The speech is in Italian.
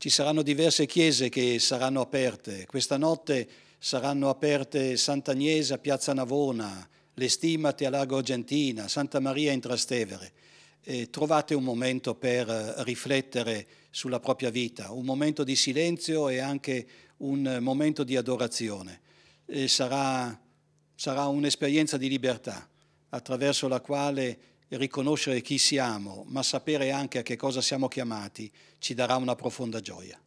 Ci saranno diverse chiese che saranno aperte. Questa notte saranno aperte Sant'Agnese a Piazza Navona, Le Stimate a Lago Argentina, Santa Maria in Trastevere. E trovate un momento per eh, riflettere sulla propria vita, un momento di silenzio e anche un momento di adorazione. Sarà, sarà un'esperienza di libertà attraverso la quale riconoscere chi siamo, ma sapere anche a che cosa siamo chiamati, ci darà una profonda gioia.